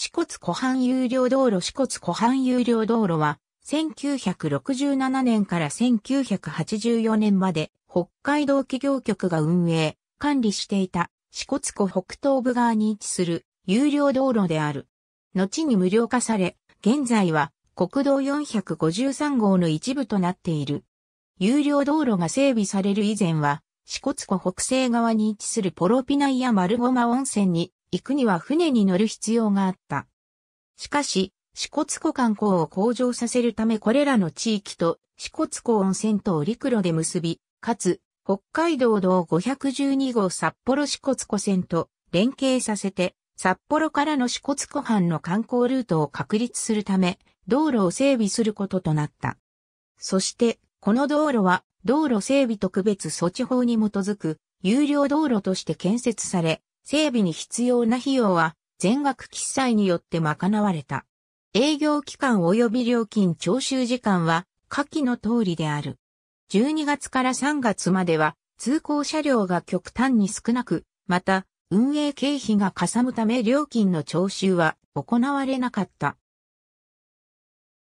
四骨湖畔有料道路四骨湖畔有料道路は、1967年から1984年まで、北海道企業局が運営、管理していた、四骨湖北東部側に位置する、有料道路である。後に無料化され、現在は、国道453号の一部となっている。有料道路が整備される以前は、四骨湖北西側に位置するポロピナイや丸マ温泉に行くには船に乗る必要があった。しかし、支笏湖観光を向上させるためこれらの地域と支笏湖温泉と陸路で結び、かつ、北海道道512号札幌支笏湖線と連携させて、札幌からの支笏湖畔の観光ルートを確立するため、道路を整備することとなった。そして、この道路は、道路整備特別措置法に基づく、有料道路として建設され、整備に必要な費用は全額記載によって賄われた。営業期間及び料金徴収時間は下記の通りである。12月から3月までは通行車両が極端に少なく、また運営経費がかさむため料金の徴収は行われなかった。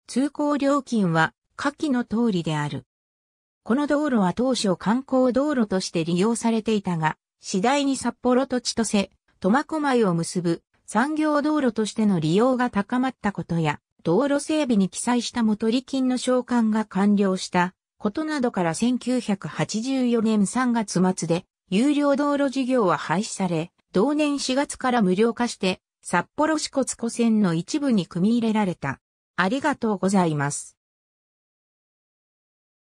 通行料金は下記の通りである。この道路は当初観光道路として利用されていたが、次第に札幌と千歳、苫小牧を結ぶ産業道路としての利用が高まったことや、道路整備に記載した元利金の償還が完了したことなどから1984年3月末で有料道路事業は廃止され、同年4月から無料化して札幌市骨湖線の一部に組み入れられた。ありがとうございます。